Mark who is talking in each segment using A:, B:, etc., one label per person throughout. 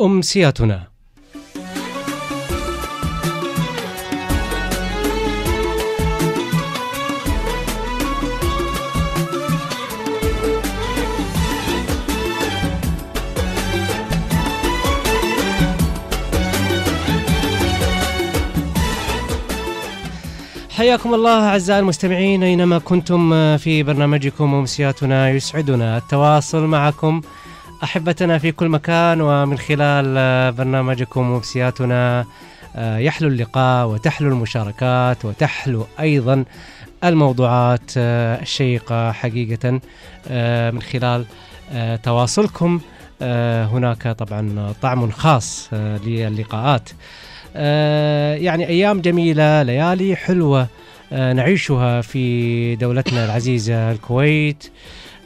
A: أمسيتنا حياكم الله اعزائي المستمعين اينما كنتم آه، في برنامجكم امسياتنا يسعدنا التواصل معكم احبتنا في كل مكان ومن خلال آه، برنامجكم وبسياتنا آه، يحلو اللقاء وتحلو المشاركات وتحلو ايضا الموضوعات آه، الشيقه حقيقه من خلال تواصلكم هناك طبعا طعم خاص للقاءات يعني ايام جميله ليالي حلوه نعيشها في دولتنا العزيزه الكويت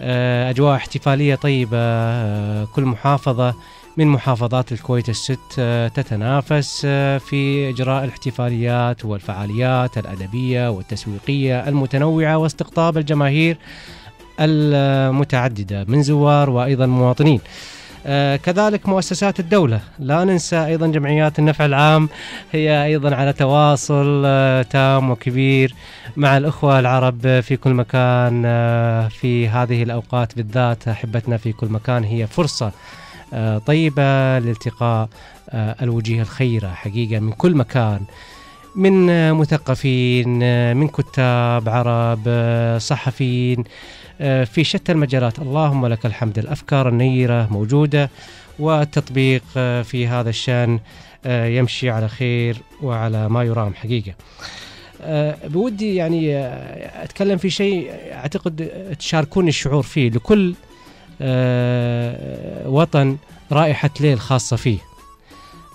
A: آه، أجواء احتفالية طيبة آه، كل محافظة من محافظات الكويت الست آه، تتنافس في إجراء الاحتفاليات والفعاليات الأدبية والتسويقية المتنوعة واستقطاب الجماهير المتعددة من زوار وأيضا مواطنين آه، كذلك مؤسسات الدولة لا ننسى أيضا جمعيات النفع العام هي أيضا على تواصل آه، تام وكبير مع الأخوة العرب في كل مكان آه، في هذه الأوقات بالذات أحبتنا في كل مكان هي فرصة طيبة لالتقاء الوجيه الخيرة حقيقة من كل مكان من مثقفين من كتاب عرب صحفيين في شتى المجالات اللهم لك الحمد الافكار النيره موجوده والتطبيق في هذا الشان يمشي على خير وعلى ما يرام حقيقه. بودي يعني اتكلم في شيء اعتقد تشاركوني الشعور فيه لكل وطن رائحه ليل خاصه فيه.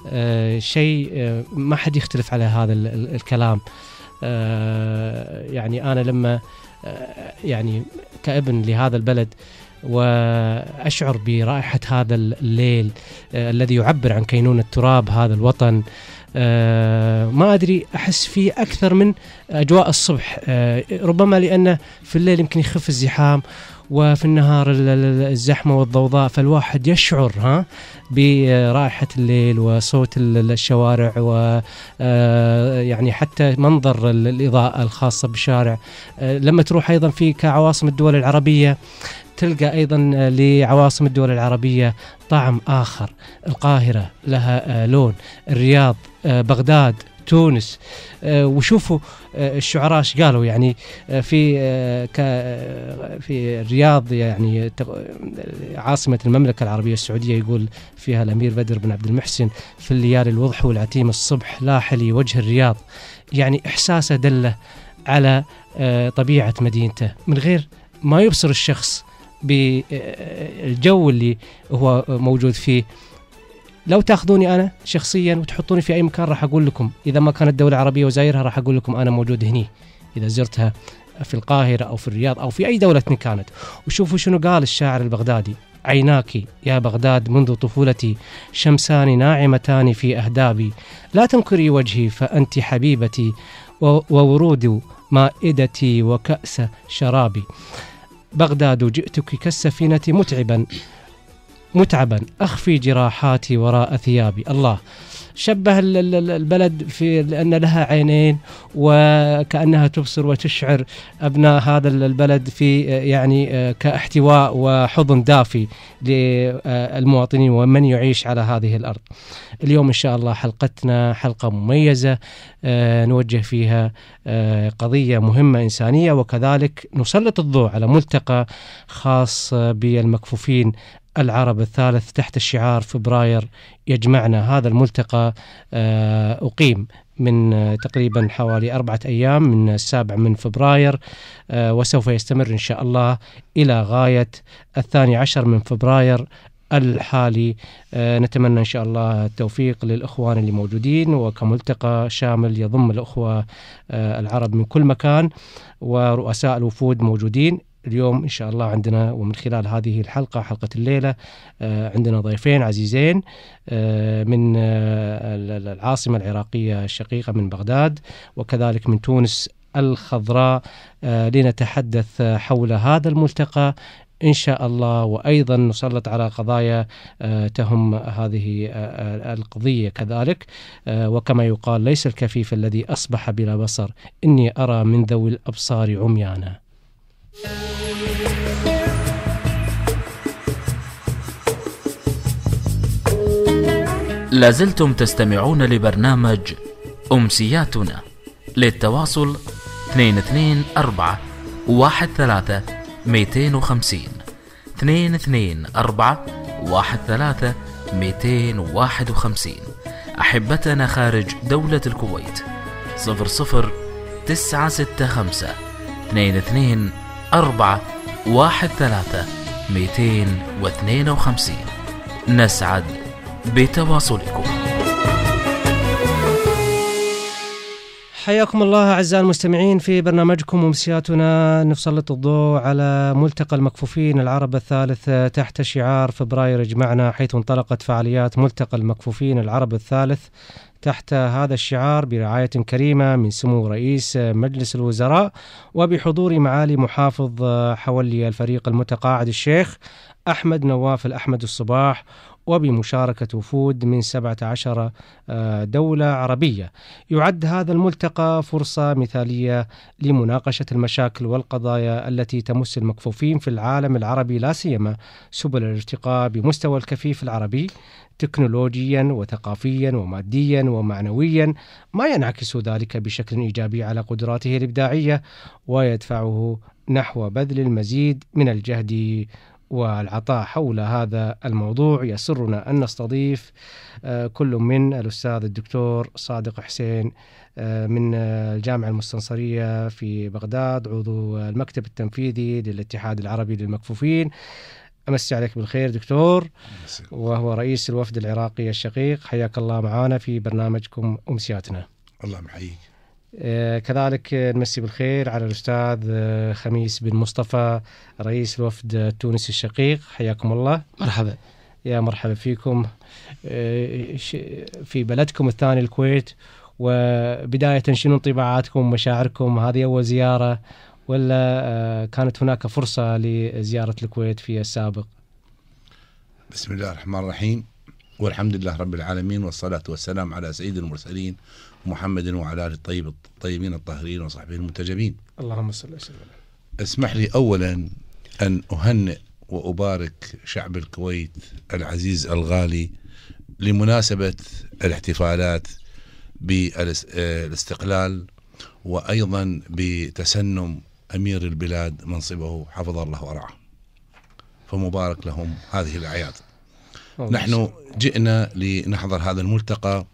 A: آه، شيء آه، ما حد يختلف على هذا الكلام آه، يعني انا لما يعني كابن لهذا البلد واشعر برائحه هذا الليل الذي يعبر عن كينونه تراب هذا الوطن ما ادري احس فيه اكثر من اجواء الصبح ربما لانه في الليل يمكن يخف الزحام وفي النهار الزحمه والضوضاء فالواحد يشعر ها برائحه الليل وصوت الشوارع و آه، يعني حتى منظر الاضاءه الخاصه بالشارع آه، لما تروح ايضا في كعواصم الدول العربيه تلقى ايضا آه، لعواصم الدول العربيه طعم اخر القاهره لها لون الرياض بغداد تونس آه، وشوفوا آه، الشعراء ايش قالوا يعني آه، في في الرياض يعني عاصمه المملكه العربيه السعوديه يقول فيها الامير بدر بن عبد المحسن في الليالي الوضح والعتيم الصبح لاحلي وجه الرياض يعني احساسه دله على طبيعه مدينته من غير ما يبصر الشخص بالجو اللي هو موجود فيه لو تاخذوني انا شخصيا وتحطوني في اي مكان راح اقول لكم اذا ما كانت دوله عربيه وزايرها راح اقول لكم انا موجود هني اذا زرتها في القاهره او في الرياض او في اي دوله كانت وشوفوا شنو قال الشاعر البغدادي عيناك يا بغداد منذ طفولتي شمسان ناعمتان في اهدابي لا تنكري وجهي فانت حبيبتي وورود مائدتي وكاس شرابي بغداد جئتك كالسفينه متعبا متعبا أخفي جراحاتي وراء ثيابي الله شبه البلد في لأن لها عينين وكأنها تبصر وتشعر أبناء هذا البلد في يعني كاحتواء وحضن دافي للمواطنين ومن يعيش على هذه الأرض اليوم إن شاء الله حلقتنا حلقة مميزة آه، نوجه فيها آه، قضية مهمة إنسانية وكذلك نسلط الضوء على ملتقى خاص بالمكفوفين العرب الثالث تحت الشعار فبراير يجمعنا هذا الملتقى آه، أقيم من آه، تقريبا حوالي أربعة أيام من السابع من فبراير آه، وسوف يستمر إن شاء الله إلى غاية الثاني عشر من فبراير الحالي نتمنى إن شاء الله التوفيق للإخوان اللي موجودين وكملتقى شامل يضم الأخوة العرب من كل مكان ورؤساء الوفود موجودين اليوم إن شاء الله عندنا ومن خلال هذه الحلقة حلقة الليلة آه، عندنا ضيفين عزيزين آه، من آه، العاصمة العراقية الشقيقة من بغداد وكذلك من تونس الخضراء لنتحدث حول هذا الملتقى ان شاء الله وايضا نسلط على قضايا تهم هذه القضيه كذلك وكما يقال ليس الكفيف الذي اصبح بلا بصر اني ارى من ذوي الابصار عميانا
B: لازلتم تستمعون لبرنامج أمسياتنا للتواصل 224 13 250 224 13 251 أحبتنا خارج دولة الكويت 00965 22 أربعة واحد ثلاثة ميتين واثنين وخمسين نسعد بتواصلكم
A: حياكم الله اعزائي المستمعين في برنامجكم ومسياتنا نسلط الضوء على ملتقى المكفوفين العرب الثالث تحت شعار فبراير اجمعنا حيث انطلقت فعاليات ملتقى المكفوفين العرب الثالث تحت هذا الشعار برعاية كريمة من سمو رئيس مجلس الوزراء وبحضور معالي محافظ حولي الفريق المتقاعد الشيخ أحمد نواف الأحمد الصباح وبمشاركة وفود من 17 آه، دولة عربية يعد هذا الملتقى فرصة مثالية لمناقشة المشاكل والقضايا التي تمس المكفوفين في العالم العربي لا سيما سبل الارتقاء بمستوى الكفيف العربي تكنولوجيا وثقافيا وماديا ومعنويا ما ينعكس ذلك بشكل ايجابي على قدراته الابداعيه ويدفعه نحو بذل المزيد من الجهد والعطاء حول هذا الموضوع يسرنا أن نستضيف آه، كل من الأستاذ الدكتور صادق حسين آه، من الجامعة المستنصرية في بغداد عضو المكتب التنفيذي للاتحاد العربي للمكفوفين امسي عليك بالخير دكتور وهو رئيس الوفد العراقي الشقيق حياك الله معنا في برنامجكم امسياتنا
C: الله محييك
A: آه، كذلك نمسي بالخير على الأستاذ آه، خميس بن مصطفى رئيس الوفد التونسي الشقيق حياكم الله مرحبا يا مرحبا فيكم آه، في بلدكم الثاني الكويت وبداية شنو انطباعاتكم مشاعركم هذه أول زيارة ولا كانت هناك فرصة لزيارة الكويت في السابق
C: بسم الله الرحمن الرحيم والحمد لله رب العالمين والصلاة والسلام على سيد المرسلين محمد وعلى آله الطيب الطيبين الطاهرين وصحبه المنتجبين
A: اللهم صل وسلم
C: اسمح لي أولا أن أهنئ وأبارك شعب الكويت العزيز الغالي لمناسبة الاحتفالات بالاستقلال وأيضا بتسنم أمير البلاد منصبه حفظ الله ورعاه فمبارك لهم هذه الأعياد نحن جئنا لنحضر هذا الملتقى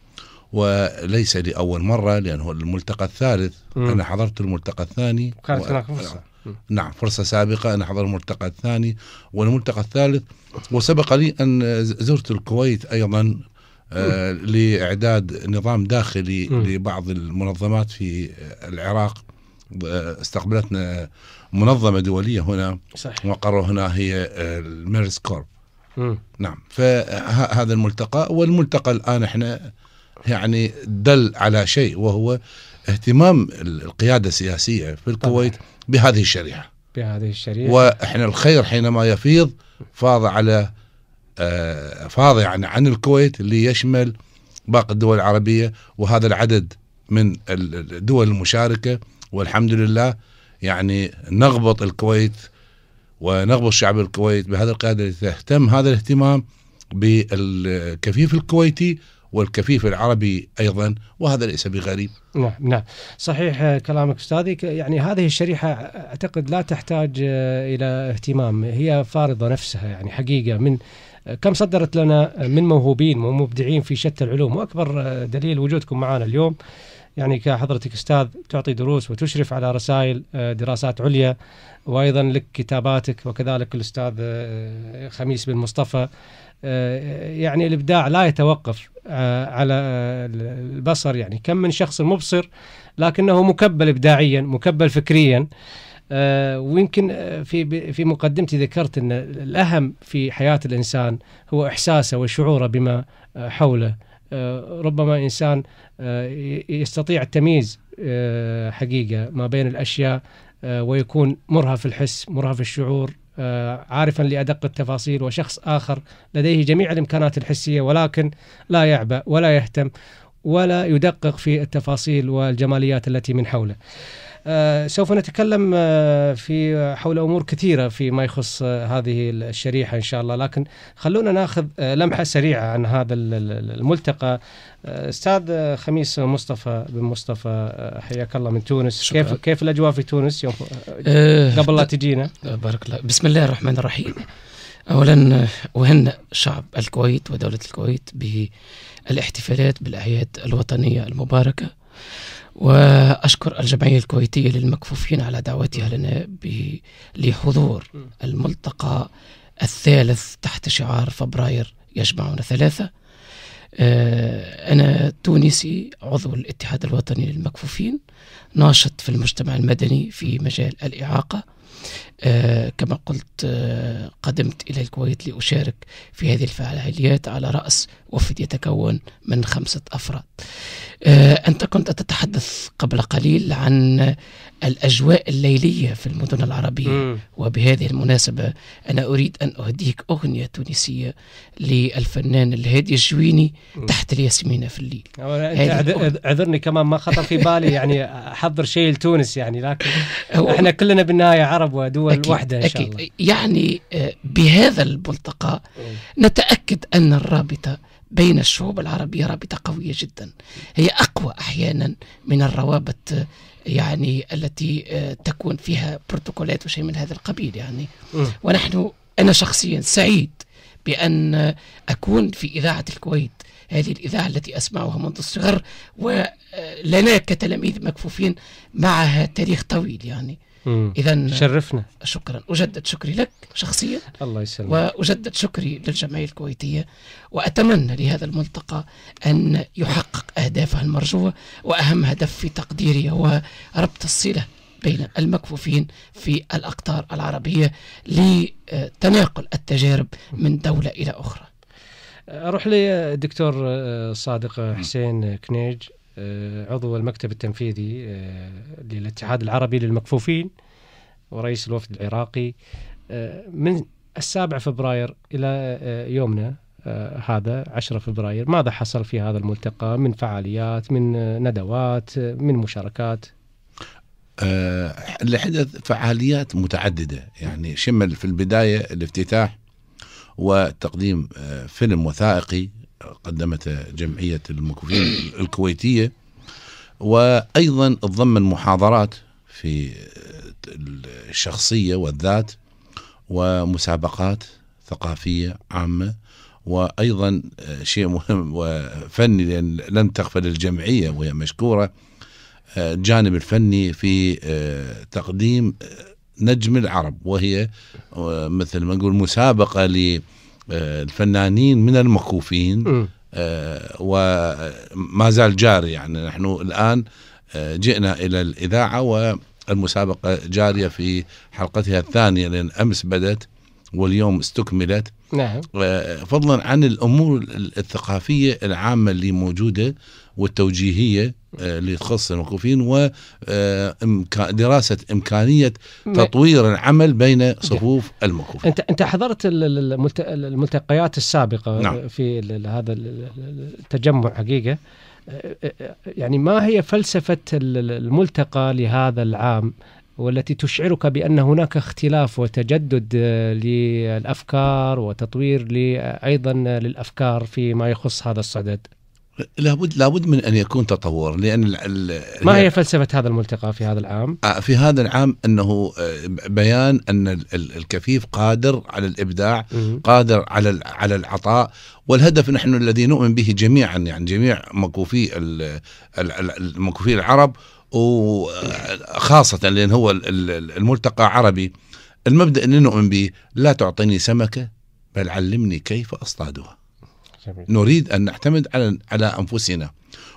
C: وليس لأول مرة لأنه الملتقى الثالث مم. أنا حضرت الملتقى الثاني كانت هناك فرصة نعم, نعم، فرصة سابقة أنا حضرت الملتقى الثاني والملتقى الثالث وسبق لي أن زرت الكويت أيضا آه لإعداد نظام داخلي مم. لبعض المنظمات في العراق آه، استقبلتنا منظمة دولية هنا صحيح. وقروا هنا هي آه، الميرس كورب نعم فهذا الملتقى والملتقى الآن احنا يعني دل على شيء وهو اهتمام القيادة السياسية في الكويت طبعا. بهذه الشريحة
A: بهذه الشريحة وإحنا
C: الخير حينما يفيض فاض على آه، فاض يعني عن الكويت ليشمل باقي الدول العربية وهذا العدد من الدول المشاركة والحمد لله يعني نغبط الكويت ونغبط شعب الكويت بهذا القيادة التي تهتم هذا الاهتمام بالكفيف الكويتي والكفيف العربي ايضا وهذا ليس بغريب.
A: نعم نعم صحيح آه، كلامك استاذي يعني هذه الشريحه آه، اعتقد لا تحتاج آه، الى اهتمام هي فارضه نفسها يعني حقيقه من كم صدرت لنا من موهوبين ومبدعين في شتى العلوم واكبر دليل وجودكم معنا اليوم يعني كحضرتك استاذ تعطي دروس وتشرف على رسائل آه، دراسات عليا وايضا لك كتاباتك وكذلك الاستاذ آه، خميس بن مصطفى آه، يعني الابداع لا يتوقف على البصر يعني كم من شخص مبصر لكنه مكبل ابداعيا مكبل فكريا ويمكن في في مقدمتي ذكرت ان الاهم في حياه الانسان هو احساسه وشعوره بما حوله ربما إنسان آه، يستطيع التمييز آه، حقيقة ما بين الأشياء آه، ويكون مرهف الحس مرهف الشعور عارفا لأدق التفاصيل وشخص آخر لديه جميع الإمكانات الحسية ولكن لا يعبأ ولا يهتم ولا يدقق في التفاصيل والجماليات التي من حوله آه، سوف نتكلم آه، في حول امور كثيره فيما يخص آه، هذه الشريحه ان شاء الله لكن خلونا ناخذ لمحه سريعه عن هذا الملتقى استاذ خميس مصطفى بن مصطفى
B: حياك الله من تونس
A: شكرا. كيف كيف الاجواء في تونس يوم قبل لا تجينا بارك
B: الله بسم الله الرحمن الرحيم اولا اهنئ شعب الكويت ودوله الكويت بالاحتفالات بالاعياد الوطنيه المباركه وأشكر الجمعية الكويتية للمكفوفين على دعوتها لنا لحضور الملتقى الثالث تحت شعار فبراير يجمعنا ثلاثة آه، أنا تونسي عضو الاتحاد الوطني للمكفوفين ناشط في المجتمع المدني في مجال الإعاقة آه، كما قلت آه، قدمت إلى الكويت لأشارك في هذه الفعاليات على رأس وفد يتكون من خمسة أفراد آه، أنت كنت تتحدث قبل قليل عن الأجواء الليلية في المدن العربية م. وبهذه المناسبة أنا أريد أن أهديك أغنية تونسية للفنان الهادي الجويني تحت الياسمينة في الليل
A: اعذرني كمان ما خطر في بالي يعني أحضر شيء لتونس يعني لكن احنا كلنا بالنهاية عرب ودول والوحدة أكيد إن شاء أكيد الله يعني آه، بهذا الملتقى
B: نتأكد أن الرابطة بين الشعوب العربية رابطة قوية جدا هي أقوى أحيانا من الروابط آه، يعني التي آه، تكون فيها بروتوكولات وشيء من هذا القبيل يعني ونحن أنا شخصيا سعيد بأن أكون في إذاعة الكويت هذه الإذاعة التي أسمعها منذ الصغر ولنا كتلاميذ مكفوفين معها تاريخ طويل يعني اذا شرفنا شكرا اجدد شكري لك شخصيا الله يسلمك واجدد شكري للجمعيه الكويتيه واتمنى لهذا الملتقى ان يحقق اهدافه المرجوه واهم هدف في تقديري هو ربط الصله بين المكفوفين في الاقطار العربيه لتناقل التجارب من دوله الى اخرى
A: اروح لدكتور صادق حسين كنيج آه، عضو المكتب التنفيذي آه، للاتحاد العربي للمكفوفين ورئيس الوفد العراقي آه، من السابع فبراير إلى يومنا هذا 10 فبراير ماذا حصل في هذا الملتقى من فعاليات من ندوات من مشاركات
C: اللي حدث فعاليات متعددة يعني شمل في البداية الافتتاح وتقديم فيلم وثائقي قدمتها جمعية المكوفين الكويتية وأيضا تضمن محاضرات في الشخصية والذات ومسابقات ثقافية عامة وأيضا شيء مهم وفني لأن لن تغفل الجمعية وهي مشكورة الجانب الفني في آه، تقديم آه، نجم العرب وهي آه، مثل ما نقول مسابقة آه، الفنانين من المكوفين آه، وما زال جاري يعني نحن الآن آه، جئنا إلى الإذاعة والمسابقة جارية في حلقتها الثانية لأن أمس بدت واليوم استكملت نعم. فضلا عن الأمور الثقافية العامة اللي موجودة والتوجيهيه اللي تخص لتخصص و آه، دراسه امكانيه تطوير العمل بين صفوف الموظفين.
A: انت انت حضرت الملتقيات السابقه آه، نعم. في هذا التجمع حقيقه آه، يعني ما هي فلسفه الملتقى لهذا العام؟ والتي تشعرك بان هناك اختلاف وتجدد للافكار وتطوير ايضا للافكار فيما يخص هذا الصدد.
C: لابد لابد من ان يكون تطور لان الـ الـ ما هي
A: فلسفه هذا الملتقى في هذا العام؟
C: آه، في هذا العام انه آه، بيان ان الكفيف قادر على الابداع، قادر على على العطاء، والهدف نحن الذي نؤمن به جميعا يعني جميع مكوفي المكوفي العرب وخاصه آه، لان هو الملتقى عربي المبدا اللي نؤمن به لا تعطيني سمكه بل علمني كيف اصطادها. جميل. نريد أن نعتمد على على أنفسنا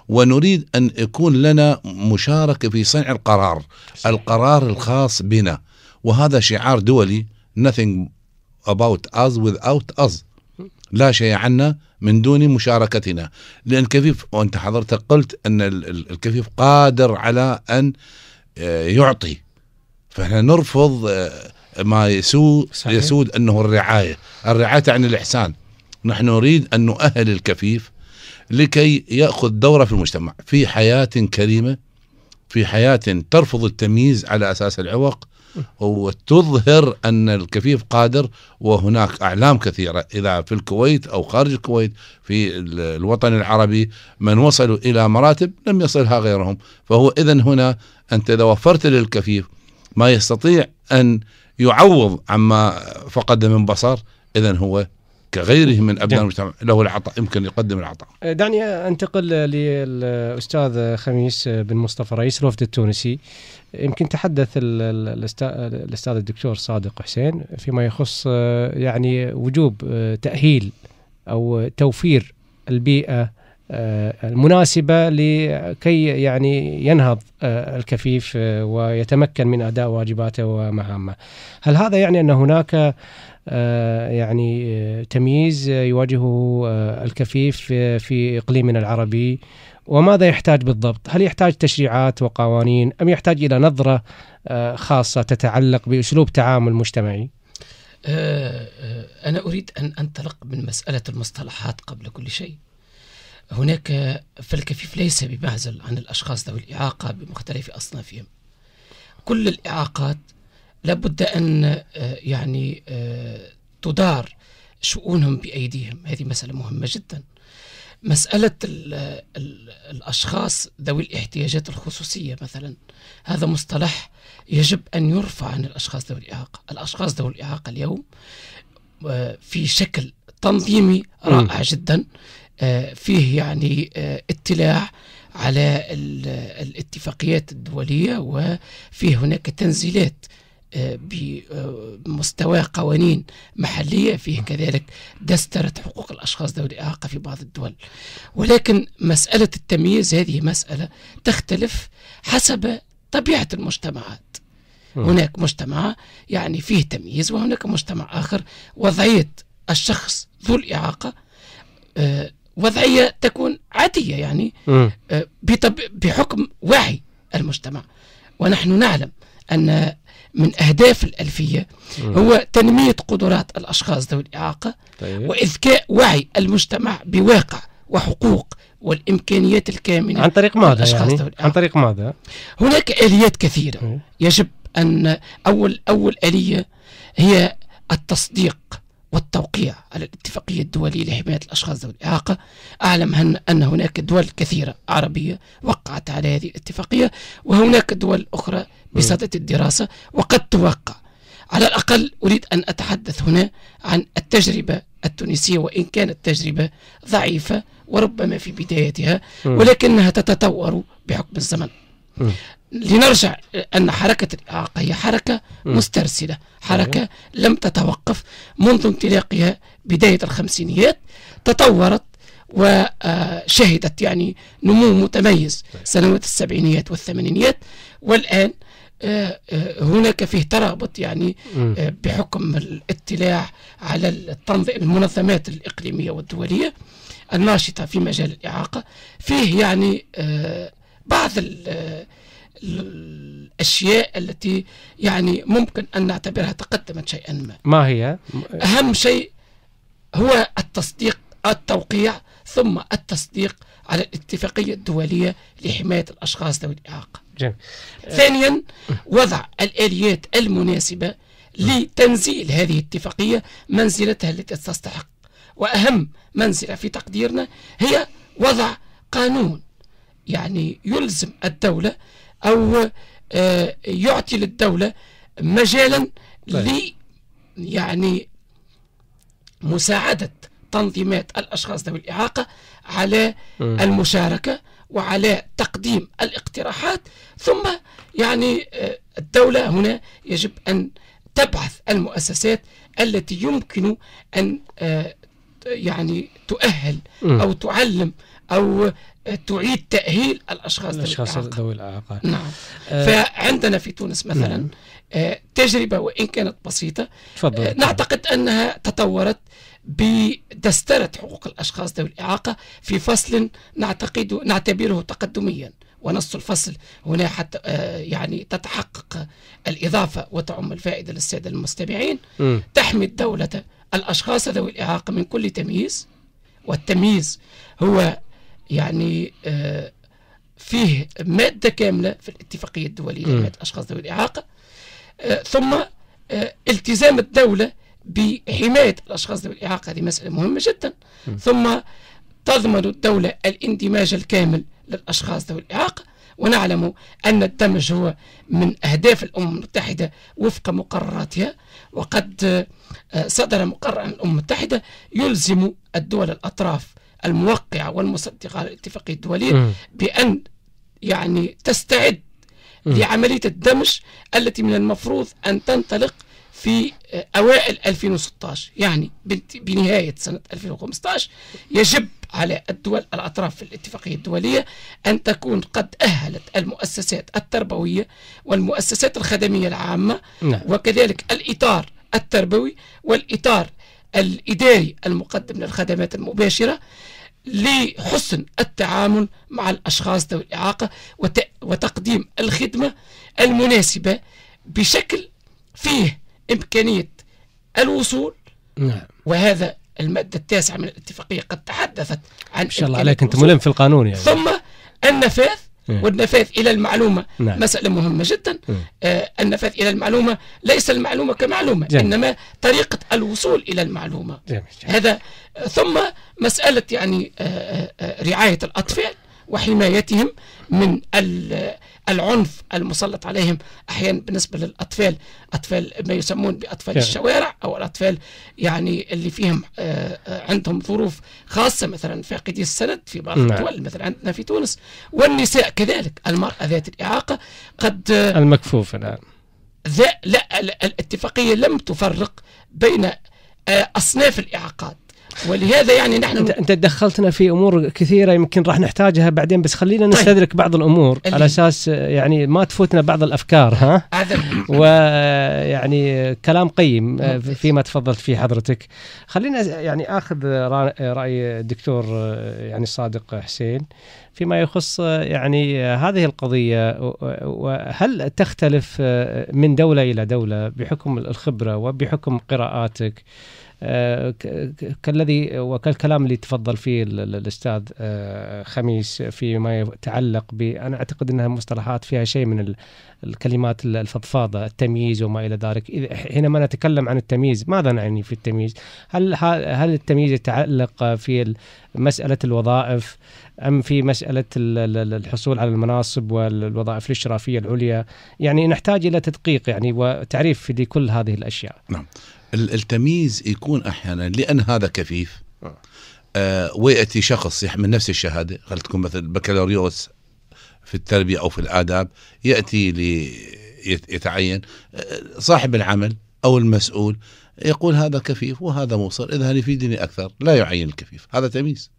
C: ونريد أن يكون لنا مشاركة في صنع القرار جميل. القرار الخاص بنا وهذا شعار دولي nothing about us without us لا شيء عنا من دون مشاركتنا لأن كفيف وأنت حضرتك قلت أن الكفيف قادر على أن آه، يعطي فإحنا نرفض آه، ما يسود يسود أنه الرعاية الرعاية عن الإحسان نحن نريد أن نؤهل الكفيف لكي يأخذ دورة في المجتمع في حياة كريمة في حياة ترفض التمييز على أساس العوق وتظهر أن الكفيف قادر وهناك أعلام كثيرة إذا في الكويت أو خارج الكويت في الوطن العربي من وصلوا إلى مراتب لم يصلها غيرهم فهو إذا هنا أنت إذا وفرت للكفيف ما يستطيع أن يعوض عما فقد من بصر إذا هو كغيره من ابناء المجتمع له العطاء يمكن يقدم العطاء.
A: أه، دعني انتقل للاستاذ خميس بن مصطفى رئيس الوفد التونسي يمكن تحدث الاستاذ الدكتور صادق حسين فيما يخص أه، يعني وجوب أه، تاهيل او توفير البيئه المناسبه لكي يعني ينهض الكفيف ويتمكن من اداء واجباته ومهامه. هل هذا يعني ان هناك آه، يعني آه، تمييز يواجهه آه، الكفيف في اقليمنا العربي وماذا يحتاج بالضبط؟ هل يحتاج تشريعات وقوانين ام يحتاج الى نظره خاصه تتعلق باسلوب تعامل مجتمعي؟
B: انا اريد ان انطلق من مساله المصطلحات قبل كل شيء. هناك فالكفيف ليس بمعزل عن الاشخاص ذوي الاعاقه بمختلف اصنافهم. كل الاعاقات لابد أن آه، يعني آه، تدار شؤونهم بأيديهم هذه مسألة مهمة جدا مسألة الـ آه، الـ الأشخاص ذوي الاحتياجات الخصوصية مثلا هذا مصطلح يجب أن يرفع عن الأشخاص ذوي الإعاقة الأشخاص ذوي الإعاقة اليوم في شكل تنظيمي رائع جدا فيه يعني اطلاع على الاتفاقيات الدولية وفيه هناك تنزيلات آه، بمستوى قوانين محلية فيه كذلك دسترة حقوق الأشخاص ذوي الإعاقة في بعض الدول ولكن مسألة التمييز هذه مسألة تختلف حسب طبيعة المجتمعات هناك مجتمع يعني فيه تمييز وهناك مجتمع آخر وضعية الشخص ذو الإعاقة آه، وضعية تكون عادية يعني آه، بحكم وعي المجتمع ونحن نعلم أن من أهداف الألفية هو تنمية قدرات الأشخاص ذوي الإعاقة طيب. وإذكاء وعي المجتمع بواقع وحقوق والإمكانيات الكامنة عن طريق ماذا يعني؟ عن طريق ماذا؟ هناك آليات كثيرة يجب أن أول أول آلية هي التصديق والتوقيع على الاتفاقية الدولية لحماية الأشخاص ذوي الإعاقة أعلم أن هناك دول كثيرة عربية وقعت على هذه الاتفاقية وهناك دول أخرى بصدد الدراسة وقد توقع على الأقل أريد أن أتحدث هنا عن التجربة التونسية وإن كانت تجربة ضعيفة وربما في بدايتها ولكنها تتطور بحكم الزمن لنرجع أن حركة الإعاقة هي حركة مسترسلة حركة أيوة. لم تتوقف منذ انطلاقها بداية الخمسينيات تطورت وشهدت آه، يعني نمو متميز طيب. سنوات السبعينيات والثمانينيات والآن آه، آه، هناك فيه ترابط يعني بحكم الاطلاع على التنظيم المنظمات الإقليمية والدولية الناشطة في مجال الإعاقة فيه يعني بعض الأشياء التي يعني ممكن أن نعتبرها تقدمت شيئا ما ما هي؟ أهم شيء هو التصديق التوقيع ثم التصديق على الاتفاقية الدولية لحماية الأشخاص ذوي الإعاقة جميل. ثانيا وضع الآليات المناسبة لتنزيل هذه الاتفاقية منزلتها التي تستحق وأهم منزلة في تقديرنا هي وضع قانون يعني يلزم الدولة أو آه، يعطي للدولة مجالا طيب. ل يعني مساعدة تنظيمات الأشخاص ذوي الإعاقة على
C: المشاركة
B: وعلى تقديم الاقتراحات ثم يعني آه، الدولة هنا يجب أن تبعث المؤسسات التي يمكن أن آه، يعني تؤهل أو تعلم أو تعيد تأهيل الأشخاص الأشخاص ذوي الإعاقة نعم آه، فعندنا في تونس مثلا نعم. آه تجربة وإن كانت بسيطة تفضل آه نعتقد أنها تطورت بدسترة حقوق الأشخاص ذوي الإعاقة في فصل نعتقد نعتبره تقدميا ونص الفصل هنا حتى آه، يعني تتحقق الإضافة وتعم الفائدة للسادة المستمعين م. تحمي الدولة الأشخاص ذوي الإعاقة من كل تمييز والتمييز هو يعني آه، فيه مادة كاملة في الاتفاقية الدولية لحماية الأشخاص ذوي الإعاقة آه، ثم آه، التزام الدولة بحماية الأشخاص ذوي الإعاقة هذه مسألة مهمة جدا ثم تضمن الدولة الاندماج الكامل للأشخاص ذوي الإعاقة ونعلم أن الدمج هو من أهداف الأمم المتحدة وفق مقرراتها وقد صدر مقرر من الأمم المتحدة يلزم الدول الأطراف الموقعة والمصدقة الاتفاقية الدولية بأن يعني تستعد لعملية الدمج التي من المفروض أن تنطلق في أوائل 2016 يعني بنهاية سنة 2015 يجب على الدول الأطراف في الاتفاقية الدولية أن تكون قد أهلت المؤسسات التربوية والمؤسسات الخدمية العامة نعم. وكذلك الإطار التربوي والإطار الإداري المقدم للخدمات المباشرة لحسن التعامل مع الأشخاص ذوي الإعاقة وتقديم الخدمة المناسبة بشكل فيه إمكانية الوصول نعم. وهذا المادة التاسعة من الاتفاقية قد تحدثت عن إن شاء الله عليك أنت ملم في القانون يعني ثم النفاذ والنفاذ إلى المعلومة نعم. مسألة مهمة جدا آه النفاذ إلى المعلومة ليس المعلومة كمعلومة جميل. إنما طريقة الوصول إلى المعلومة جميل. جميل. هذا ثم مسألة يعني آه آه, آه، رعاية الأطفال وحمايتهم من العنف المسلط عليهم احيانا بالنسبه للاطفال اطفال ما يسمون باطفال يعني. الشوارع او الاطفال يعني اللي فيهم آه، آه، عندهم ظروف خاصه مثلا فاقدي السند في بعض نعم. الدول مثلا عندنا في تونس والنساء كذلك المراه ذات الاعاقه قد آه،
A: المكفوفه نعم. الان
B: لا الاتفاقيه لم تفرق بين اصناف الاعاقات ولهذا يعني نحن انت, انت دخلتنا
A: في امور كثيره يمكن راح نحتاجها بعدين بس خلينا طيب. نستدرك بعض الامور على اساس يعني ما تفوتنا بعض الافكار ها ويعني كلام قيم آه، طيب. فيما تفضلت فيه حضرتك خلينا يعني اخذ راي الدكتور آه، يعني صادق حسين فيما يخص آه، يعني هذه القضية وهل تختلف من دولة إلى دولة بحكم الخبرة وبحكم قراءاتك آه، كالذي وكالكلام اللي تفضل فيه الاستاذ آه، خميس فيما يتعلق ب انا اعتقد انها مصطلحات فيها شيء من الكلمات الفضفاضه التمييز وما الى ذلك حينما نتكلم عن التمييز ماذا نعني في التمييز هل هل التمييز يتعلق في مساله الوظائف ام في مساله الحصول على المناصب والوظائف الاشرافيه العليا يعني نحتاج الى تدقيق يعني وتعريف لكل هذه الاشياء
C: نعم التمييز يكون احيانا لان هذا كفيف آه, آه، وياتي شخص يحمل نفس الشهاده خلت تكون مثل بكالوريوس في التربيه او في الاداب ياتي ليتعين آه، صاحب العمل او المسؤول يقول هذا كفيف وهذا مبصر في يفيدني اكثر لا يعين الكفيف هذا تمييز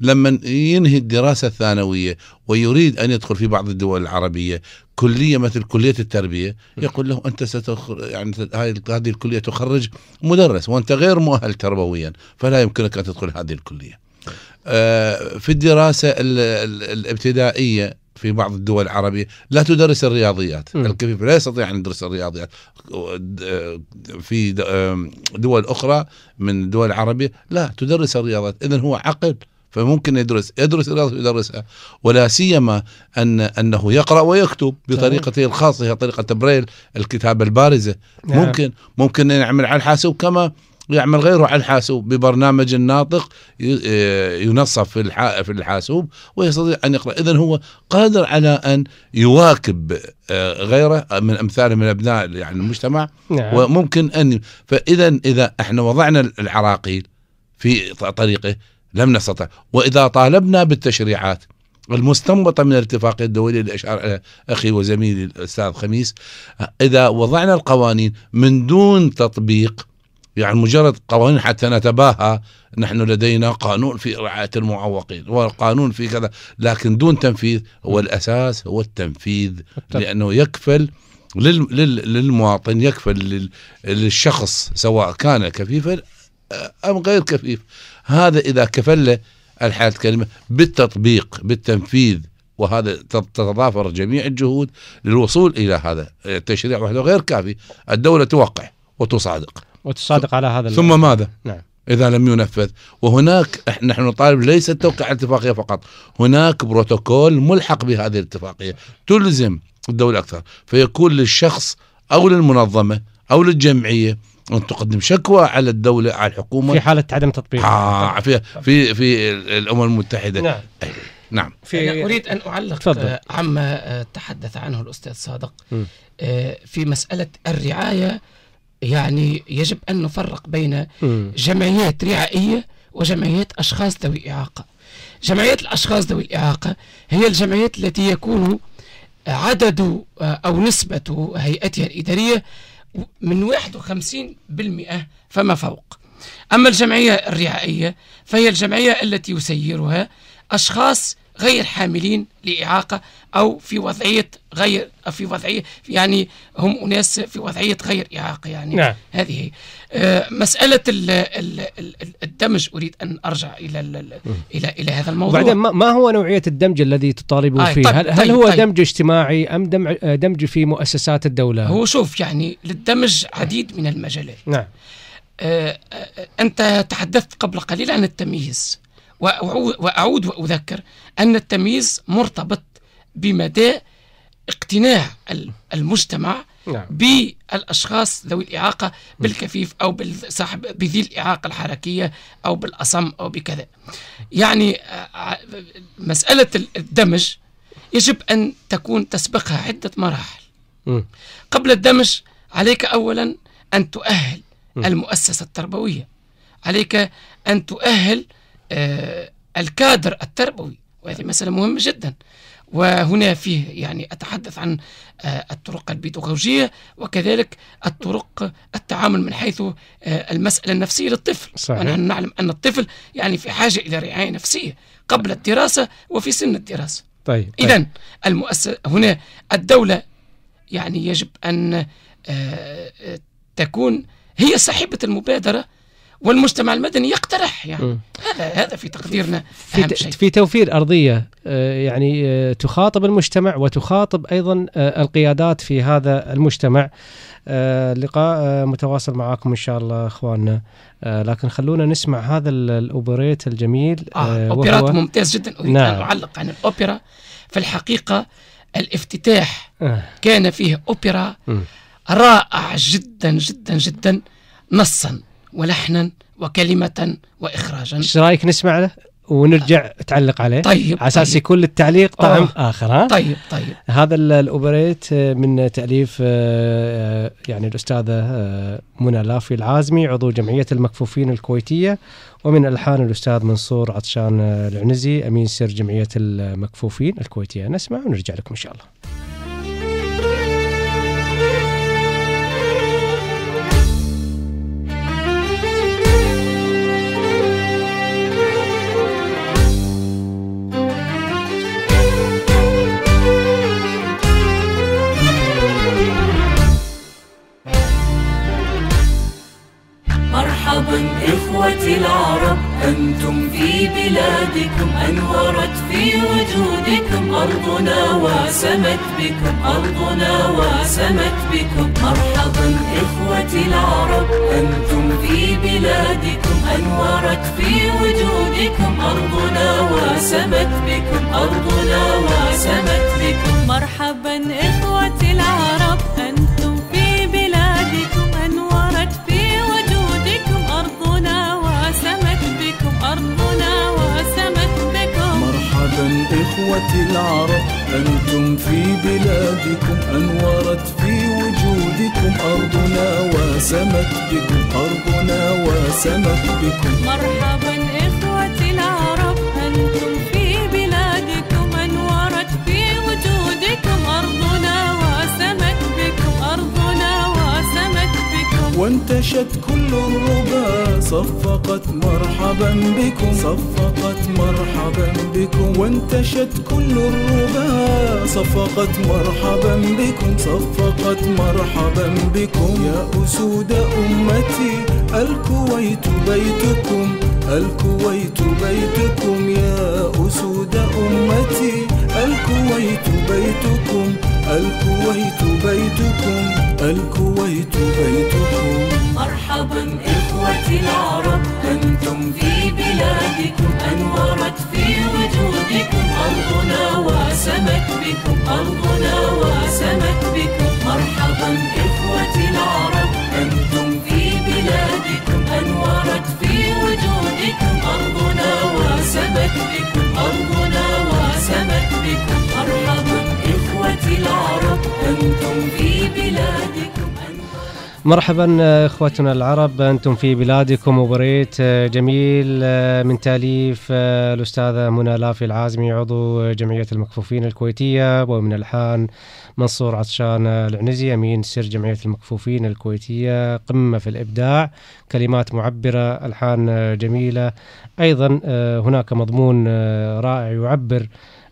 C: لما ينهي الدراسه الثانويه ويريد ان يدخل في بعض الدول العربيه كليه مثل كليه التربيه يقول له انت ستخر يعني هذه الكليه تخرج مدرس وانت غير مؤهل تربويا فلا يمكنك ان تدخل هذه الكليه آه، في الدراسه الابتدائيه في بعض الدول العربية لا تدرس الرياضيات م. الكفيف لا يستطيع أن يدرس الرياضيات في دول أخرى من الدول العربية لا تدرس الرياضيات إذا هو عقل فممكن يدرس يدرس الرياضيات يدرسها ولا سيما ان انه يقرا ويكتب بطريقته الخاصه هي طريقه بريل الكتابه البارزه نعم. ممكن ممكن أن يعمل على الحاسوب كما ويعمل يعني غيره على الحاسوب ببرنامج الناطق آه، ينصف في في الحاسوب ويستطيع ان يقرا اذا هو قادر على ان يواكب آه، غيره من امثاله من ابناء يعني المجتمع نعم. وممكن ان فاذا اذا احنا وضعنا العراقيل في طريقه لم نستطع واذا طالبنا بالتشريعات المستنبطه من الاتفاقيه الدوليه اللي اشار آه، اخي وزميلي الاستاذ خميس اذا وضعنا القوانين من دون تطبيق يعني مجرد قوانين حتى نتباهى نحن لدينا قانون في رعاية المعوقين وقانون في كذا لكن دون تنفيذ هو الأساس هو التنفيذ لأنه يكفل للمواطن يكفل للشخص سواء كان كفيفا أم غير كفيف هذا إذا كفل له الحياة الكلمة بالتطبيق بالتنفيذ وهذا تتضافر جميع الجهود للوصول إلى هذا التشريع وحده غير كافي الدولة توقع وتصادق
A: وتصادق على هذا ثم اللي. ماذا؟ نعم
C: اذا لم ينفذ وهناك نحن نطالب ليس التوقيع الاتفاقيه فقط هناك بروتوكول ملحق بهذه الاتفاقيه تلزم الدوله اكثر فيكون للشخص او للمنظمه او للجمعيه ان تقدم شكوى على الدوله على الحكومه في حاله عدم تطبيق آه في في في الامم المتحده نعم إيه، نعم
A: في أنا يعني يعني اريد ان اعلق
B: تفضل. آه، عما آه، تحدث عنه الاستاذ صادق م. آه، في مساله الرعايه يعني يجب أن نفرق بين جمعيات رعائية وجمعيات أشخاص ذوي إعاقة جمعيات الأشخاص ذوي الإعاقة هي الجمعيات التي يكون عدد آه، أو نسبة هيئتها الإدارية من 51% فما فوق أما الجمعية الرعائية فهي الجمعية التي يسيرها أشخاص غير حاملين لإعاقة أو في وضعية غير في وضعية يعني هم أناس في وضعية غير إعاقة يعني نعم. هذه هي. آه، مسألة الدمج أريد أن أرجع إلى إلى إلى هذا الموضوع بعدين
A: ما هو نوعية الدمج الذي تطالبون آه فيه؟ طيب هل, هل طيب، هو طيب دمج اجتماعي أم آه، دمج في مؤسسات الدولة؟ هو
B: شوف يعني للدمج عديد من المجالات نعم آه، أنت تحدثت قبل قليل عن التمييز وأعود وأذكر أن التمييز مرتبط بمدى اقتناع المجتمع نعم. بالاشخاص ذوي الاعاقه بالكفيف او بالصاحب بذي الاعاقه الحركيه او بالاصم او بكذا. يعني آه، آه، مساله الدمج يجب ان تكون تسبقها عده مراحل. قبل الدمج عليك اولا ان تؤهل المؤسسه التربويه. عليك ان تؤهل آه، الكادر التربوي وهذه مسألة مهمة جدا وهنا فيه يعني أتحدث عن آه، الطرق البيداغوجية وكذلك الطرق التعامل من حيث آه، المسألة النفسية للطفل صحيح. ونحن نعلم أن الطفل يعني في حاجة إلى رعاية نفسية قبل الدراسة وفي سن الدراسة طيب. طيب. إذا المؤسسة هنا الدولة يعني يجب أن تكون هي صاحبة المبادرة والمجتمع المدني يقترح يعني هذا هذا في تقديرنا في, أهم شيء.
A: في توفير ارضيه آه، يعني آه، تخاطب المجتمع وتخاطب ايضا آه، القيادات في هذا المجتمع لقاء متواصل معاكم ان شاء الله اخواننا لكن خلونا نسمع هذا الاوبريت الجميل آه اوبرات ممتاز جدا اريد نعم. ان اعلق
B: عن الاوبرا في الحقيقه الافتتاح آه. كان فيه اوبرا م. رائع جدا جدا جدا نصا ولحنا وكلمة وإخراجا
A: ايش رايك نسمع له ونرجع تعلق عليه طيب على اساس طيب. يكون للتعليق طعم اخر ها طيب طيب هذا الاوبريت آه، من تاليف آه، آه، يعني الاستاذه منى لافي العازمي عضو جمعيه المكفوفين الكويتيه ومن الحان الاستاذ منصور عطشان العنزي امين سر جمعيه المكفوفين الكويتيه نسمع ونرجع لكم ان شاء الله
C: صفقت مرحبا
D: بكم صفقت مرحبا بكم يا أسود أمتي الكويت بيتكم الكويت بيتكم يا أسود أمتي الكويت بيتكم الكويت بيتكم الكويت بيتكم مرحبا إخوتي العرب أنتم في بلادكم أنورت في أرضنا وسمت بكم أرضنا وسمت
A: مرحبا آه، اخوتنا العرب انتم في بلادكم وبريت آه، جميل آه، من تاليف الاستاذه منى لافي العازمي عضو جمعيه المكفوفين الكويتيه ومن الحان منصور عطشان العنزي امين سر جمعيه المكفوفين الكويتيه قمه في الابداع كلمات معبره الحان جميله ايضا هناك مضمون رائع يعبر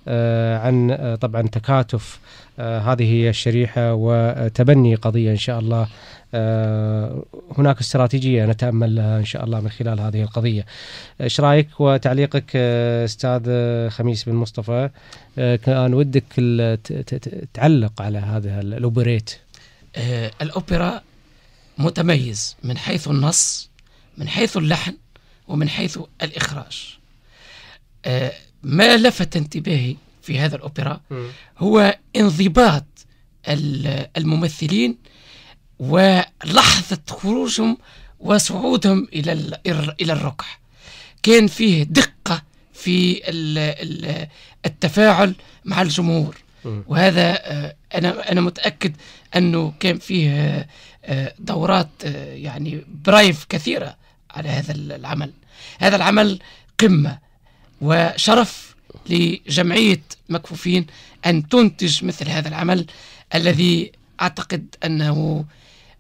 A: آه، عن آه، طبعا تكاتف آه، هذه الشريحه وتبني قضيه ان شاء الله هناك استراتيجيه نتامل لها ان شاء الله من خلال هذه القضيه. ايش رايك وتعليقك استاذ خميس بن مصطفى كان ودك تعلق على
B: هذا الاوبريت. الاوبرا متميز من حيث النص من حيث اللحن ومن حيث الاخراج. ما لفت انتباهي في هذا الأوبرا هو انضباط الممثلين ولحظة خروجهم وصعودهم إلى إلى الركع كان فيه دقة في التفاعل مع الجمهور وهذا آه، أنا أنا متأكد أنه كان فيه آه، دورات آه، يعني برايف كثيرة على هذا العمل هذا العمل قمة وشرف لجمعية مكفوفين أن تنتج مثل هذا العمل الذي أعتقد أنه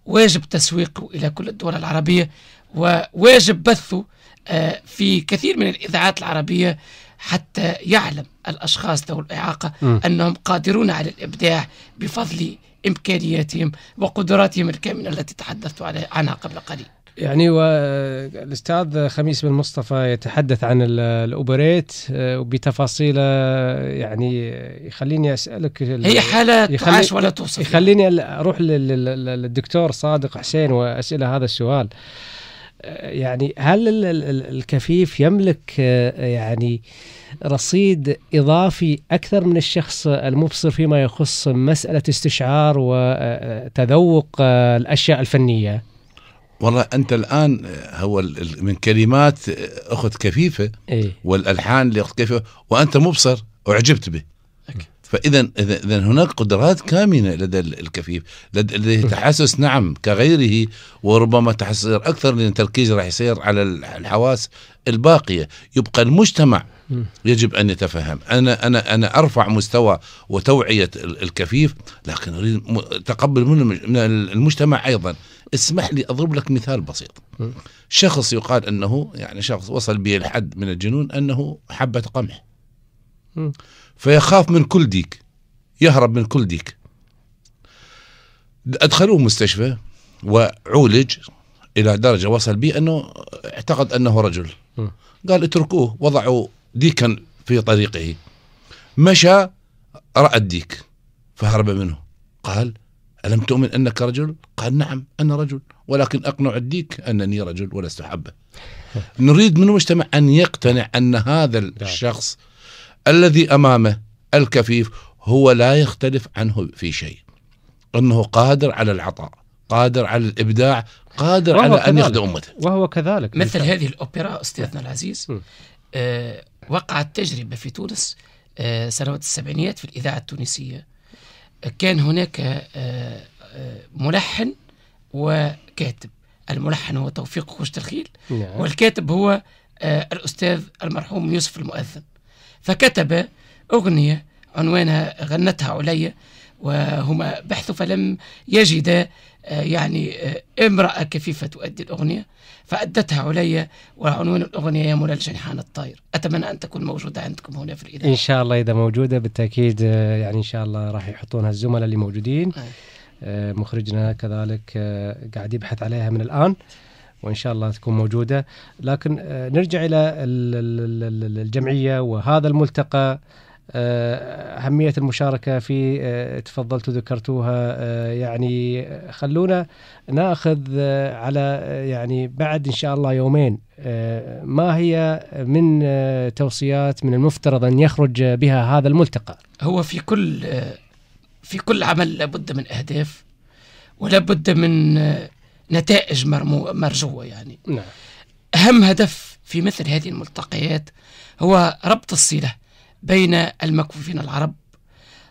B: واجب تسويقه إلى كل الدول العربية وواجب بثه آه، في كثير من الإذاعات العربية حتى يعلم الأشخاص ذوي الإعاقة أنهم قادرون على الإبداع بفضل إمكانياتهم وقدراتهم الكامنة التي تحدثت عنها قبل قليل
A: يعني والاستاذ خميس بن مصطفى يتحدث عن الاوبريت آه، وبتفاصيله آه، يعني يخليني اسالك هي حاله تعاش ولا توصف يعني؟ يخليني اروح للدكتور صادق حسين واساله هذا السؤال آه، يعني هل الكفيف يملك يعني رصيد اضافي اكثر من الشخص المبصر فيما يخص مساله استشعار وتذوق الاشياء الفنيه؟
C: والله انت الان هو من كلمات اخت كفيفه إيه. والألحان اللي أخت كفيفه وانت مبصر اعجبت به فاذا اذا هناك قدرات كامنه لدى الكفيف لديه تحسس نعم كغيره وربما تحسس اكثر لان التركيز راح يصير على الحواس الباقيه يبقى المجتمع يجب ان يتفهم انا انا انا ارفع مستوى وتوعيه الكفيف لكن اريد تقبل من المجتمع ايضا اسمح لي اضرب لك مثال بسيط شخص يقال انه يعني شخص وصل به الحد من الجنون انه حبه قمح فيخاف من كل ديك يهرب من كل ديك ادخلوه مستشفى وعولج الى درجه وصل به انه اعتقد انه رجل قال اتركوه وضعوا ديكا في طريقه مشى رأى الديك فهرب منه قال ألم تؤمن أنك رجل؟ قال نعم أنا رجل ولكن أقنع الديك أنني رجل ولست حبة نريد من المجتمع أن يقتنع أن هذا نعم. الشخص الذي أمامه الكفيف هو لا يختلف عنه في شيء أنه قادر على العطاء قادر على الإبداع قادر على كذلك. أن يخدم أمته
B: وهو كذلك مثل هذه الأوبرا أستاذنا العزيز وقعت تجربة في تونس آه، سنوات السبعينيات في الإذاعة التونسية كان هناك آه، آه، ملحن وكاتب الملحن هو توفيق خوش نعم. والكاتب هو الأستاذ المرحوم يوسف المؤذن فكتب أغنية عنوانها غنتها عليا وهما بحثوا فلم يجد يعني امرأة كفيفة تؤدي الأغنية فأدتها علي وعنوان الأغنية يا مولى الجنحان الطاير أتمنى أن تكون موجودة عندكم هنا في الإذاعة إن
A: شاء الله إذا موجودة بالتأكيد آه، يعني إن شاء الله راح يحطونها الزملاء اللي موجودين آه. آه، مخرجنا كذلك آه، قاعد يبحث عليها من الآن وان شاء الله تكون موجوده لكن نرجع الى الجمعيه وهذا الملتقى آه، أهمية المشاركة في آه، تفضلتوا ذكرتوها آه، يعني خلونا ناخذ على يعني بعد إن شاء الله يومين ما هي من توصيات من
B: المفترض أن يخرج
A: بها هذا الملتقى
B: هو في كل في كل عمل لابد من أهداف ولابد من نتائج مرجوة يعني نعم. أهم هدف في مثل هذه الملتقيات هو ربط الصلة بين المكفوفين العرب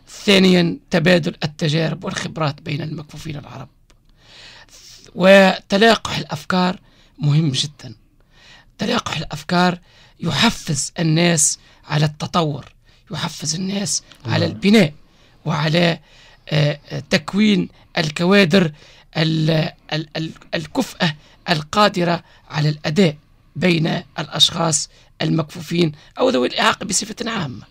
B: ثانيا تبادل التجارب والخبرات بين المكفوفين العرب وتلاقح الافكار مهم جدا تلاقح الافكار يحفز الناس على التطور يحفز الناس على نعم. البناء وعلى آه، تكوين الكوادر الكفأة القادرة على الأداء بين الأشخاص المكفوفين أو ذوي الإعاقة بصفة عامة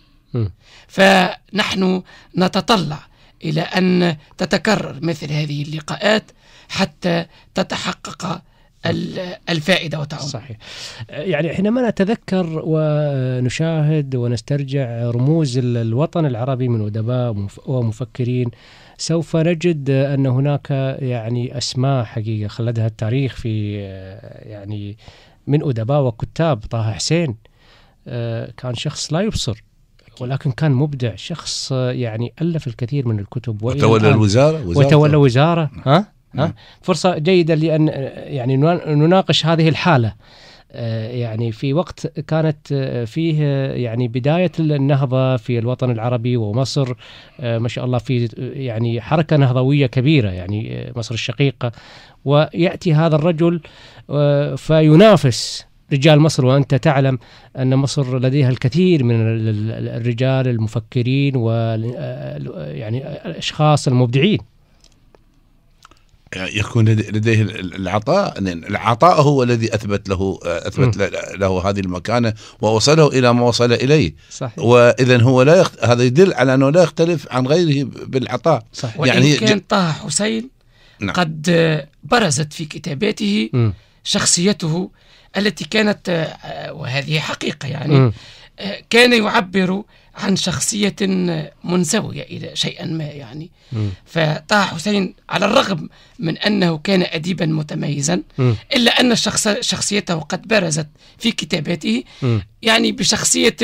B: فنحن نتطلع إلى أن تتكرر مثل هذه اللقاءات حتى تتحقق الفائدة وتعود صحيح
A: يعني حينما نتذكر ونشاهد ونسترجع رموز الوطن العربي من أدباء ومفكرين سوف نجد أن هناك يعني أسماء حقيقة خلدها التاريخ في يعني من أدباء وكتاب طه حسين آه، كان شخص لا يبصر ولكن كان مبدع شخص آه، يعني ألف الكثير من الكتب وتولى الوزارة وزارة وتولى وزارة ها؟ ها؟ نعم. فرصة جيدة لأن آه، يعني نناقش هذه الحالة آه، يعني في وقت كانت آه، فيه آه، يعني بداية النهضة في الوطن العربي ومصر ما شاء الله في يعني حركة نهضوية كبيرة يعني مصر الشقيقة ويأتي هذا الرجل فينافس رجال مصر وانت تعلم ان مصر لديها الكثير من الرجال المفكرين ويعني الاشخاص المبدعين
C: يكون لديه العطاء يعني العطاء هو الذي اثبت له آه، اثبت م. له هذه المكانه ووصله الى ما وصل اليه صحيح. واذا هو لا يخت... هذا يدل على انه لا يختلف عن غيره بالعطاء صحيح. يعني وإن كان
B: طه حسين نعم. قد برزت في كتاباته م. شخصيته التي كانت آه، وهذه حقيقه يعني م. آه، كان يعبر عن شخصية منزوية إلى شيئا ما يعني فطه حسين على الرغم من أنه كان أديبا متميزا مم. إلا أن الشخص شخصيته قد برزت في كتاباته مم. يعني بشخصية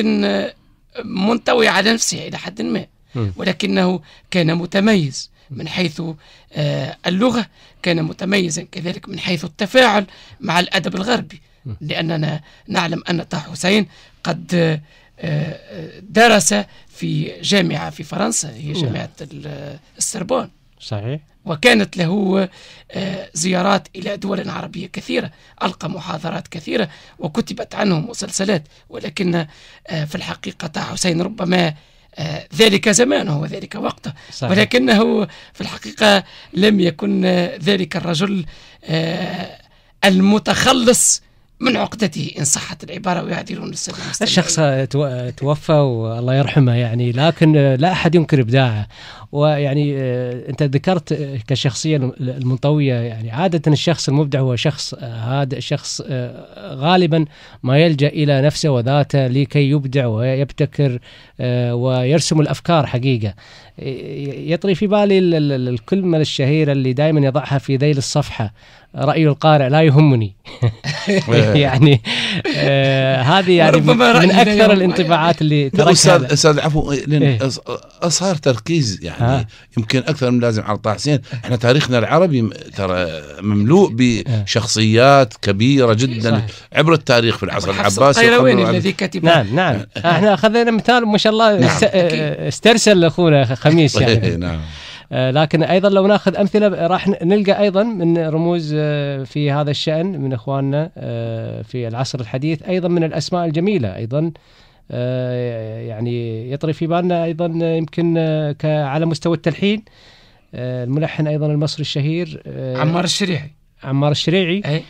B: منطوية على نفسه إلى حد ما مم. ولكنه كان متميز من حيث آه، اللغة كان متميزا كذلك من حيث التفاعل مع الأدب الغربي لأننا نعلم أن طه حسين قد درس في جامعة في فرنسا هي جامعة السربون صحيح وكانت له آه، زيارات إلى دول عربية كثيرة ألقى محاضرات كثيرة وكتبت عنه مسلسلات ولكن آه، في الحقيقة حسين ربما آه، ذلك زمانه وذلك وقته صحيح. ولكنه في الحقيقة لم يكن ذلك الرجل المتخلص من عقدته إن صحت العبارة ويعدلون الشخص
A: توفى والله يرحمه يعني لكن لا أحد ينكر إبداعه ويعني آه، انت ذكرت آه، كشخصيه المنطويه يعني عاده الشخص المبدع هو شخص هذا آه، شخص غالبا ما يلجا الى نفسه وذاته لكي يبدع ويبتكر ويرسم الافكار حقيقه يطري في بالي الكلمه الشهيره اللي دائما يضعها في ذيل الصفحه راي القارئ لا يهمني
C: يعني آه هذه يعني من اكثر الانطباعات اللي تركها استاذ استاذ عفوا يعني إيه؟ تركيز يعني آه. يعني آه. يمكن اكثر من لازم على طه حسين احنا تاريخنا العربي ترى مملوء آه. بشخصيات كبيره جدا صحيح. عبر التاريخ في العصر العباسي القيرواني الذي
A: كتب نعم نعم آه. احنا اخذنا مثال ما شاء الله نعم. استرسل اخونا خميس يعني إيه، نعم لكن ايضا لو ناخذ امثله راح نلقى ايضا من رموز في هذا الشان من اخواننا في العصر الحديث ايضا من الاسماء الجميله ايضا آه، يعني يطري في بالنا ايضا آه، يمكن آه، على مستوى التلحين الملحن ايضا المصري الشهير عمار الشريعي عمار الشريعي أي.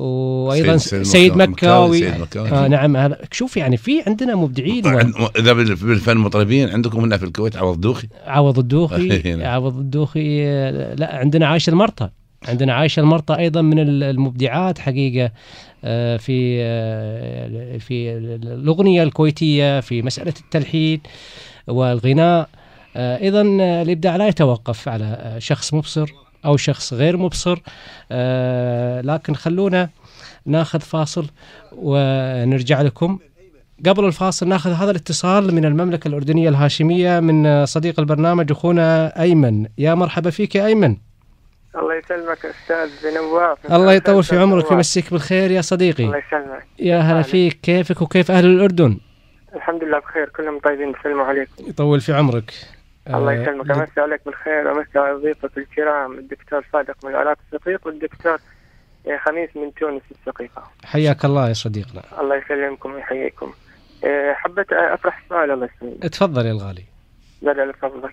A: وايضا سيد, سيد مكاوي, سيد مكاوي. آه نعم هذا شوف يعني في عندنا مبدعين
C: اذا و... بالفن مطربين عندكم هنا في الكويت عوض الدوخي عوض الدوخي عوض الدوخي
A: لا عندنا عايشه المرطى عندنا عايشه المرطى ايضا من المبدعات حقيقه آه، في آه، في الاغنيه الكويتيه في مساله التلحين والغناء آه، اذا الابداع لا يتوقف على شخص مبصر او شخص غير مبصر لكن خلونا ناخذ فاصل ونرجع لكم قبل الفاصل ناخذ هذا الاتصال من المملكه الاردنيه الهاشميه من صديق البرنامج اخونا ايمن يا مرحبا فيك يا ايمن
D: الله يسلمك استاذ نواف الله يطول في عمرك ويمسيك
A: بالخير يا صديقي الله يسلمك يا هلا فيك كيفك وكيف اهل الاردن
D: الحمد لله بخير كلهم طيبين بيسلموا عليك
A: يطول في عمرك
D: الله آه، يسلمك امسي عليك بالخير امسي على ضيوفك الكرام الدكتور صادق من العراق الشقيق والدكتور آه، خميس من تونس الشقيقه
A: حياك الله يا صديقنا
D: الله يسلمكم ويحييكم آه، حبيت اطرح سؤال الله يسلمك
A: تفضل يا الغالي
D: لا لا تفضل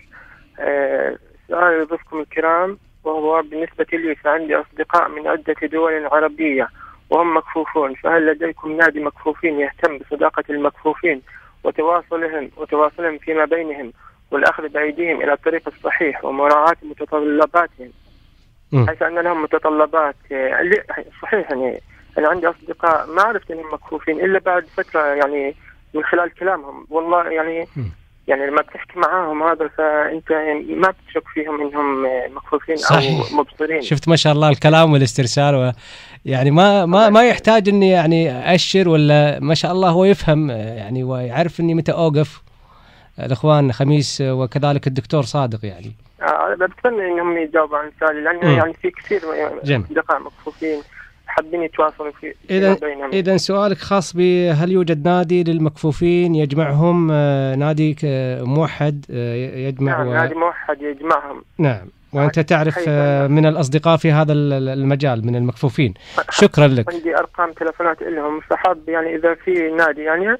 D: سؤال ضيوفكم الكرام وهو بالنسبة لي فعندي أصدقاء من عدة دول عربية وهم مكفوفون فهل لديكم نادي مكفوفين يهتم بصداقة المكفوفين وتواصلهم وتواصلهم فيما بينهم والأخذ بأيديهم إلى الطريق الصحيح ومراعاة متطلباتهم حيث أن لهم متطلبات آه، صحيح يعني أنا عندي أصدقاء ما عرفت أنهم مكفوفين إلا بعد فترة يعني من خلال كلامهم والله يعني يعني لما بتحكي معاهم هذا فانت يعني ما بتشك فيهم انهم مخوفين صحيح. او مبصرين شفت
A: ما شاء الله الكلام والاسترسال و يعني ما ما ما يحتاج اني يعني اشر ولا ما شاء الله هو يفهم يعني ويعرف اني متى اوقف الاخوان خميس وكذلك الدكتور صادق يعني
D: آه بتمنى انهم يجاوبوا عن سؤالي لانه يعني في كثير اصدقاء مكفوفين حابين يتواصلوا في اذا اذا
A: سؤالك خاص بهل يوجد نادي للمكفوفين يجمعهم آه، نادي موحد آه، يجمع نعم و... نادي
D: موحد يجمعهم نعم
A: وانت تعرف آه، من الاصدقاء في هذا المجال من المكفوفين شكرا لك
D: عندي ارقام تلفونات لهم فحاب يعني اذا في نادي يعني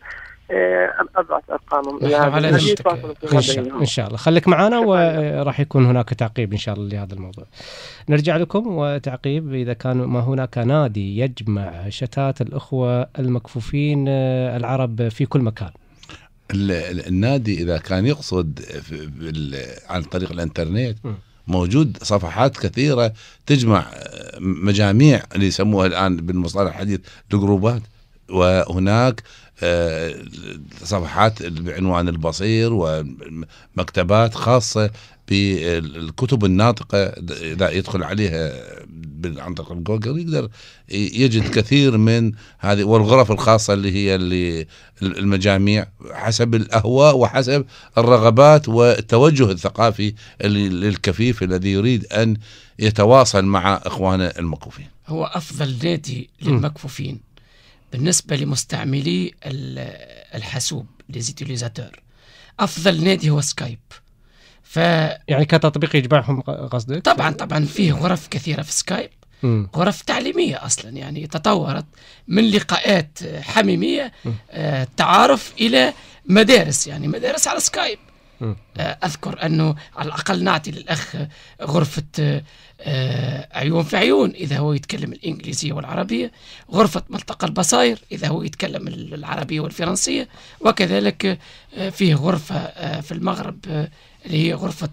D: ابعث آه، ارقامهم على ان شاء الله يعني ان شاء الله
A: خليك معنا وراح يكون هناك تعقيب ان شاء الله لهذا الموضوع. نرجع لكم وتعقيب اذا كان ما هناك نادي يجمع شتات الاخوه المكفوفين آه، العرب في كل مكان.
C: النادي اذا كان يقصد عن طريق الانترنت موجود صفحات كثيره تجمع آه، مجاميع اللي يسموها الان بالمصطلح الحديث الجروبات وهناك آه، صفحات بعنوان البصير ومكتبات خاصه بالكتب الناطقه اذا يدخل عليها عن طريق جوجل يقدر يجد كثير من هذه والغرف الخاصه اللي هي اللي المجاميع حسب الاهواء وحسب الرغبات والتوجه الثقافي للكفيف الذي يريد ان يتواصل مع اخوانه المكفوفين.
B: هو افضل نادي للمكفوفين بالنسبة لمستعملي الحاسوب ليزيتيليزاتور أفضل نادي هو سكايب ف... يعني كتطبيق يجمعهم قصدك؟ طبعا طبعا فيه غرف كثيرة في سكايب مم. غرف تعليمية أصلا يعني تطورت من لقاءات حميمية آه تعارف إلى مدارس يعني مدارس على سكايب آه، اذكر انه على الاقل نعطي للاخ غرفه آه، عيون في عيون اذا هو يتكلم الانجليزيه والعربيه غرفه ملتقى البصائر اذا هو يتكلم العربيه والفرنسيه وكذلك آه، فيه غرفه في المغرب اللي هي غرفه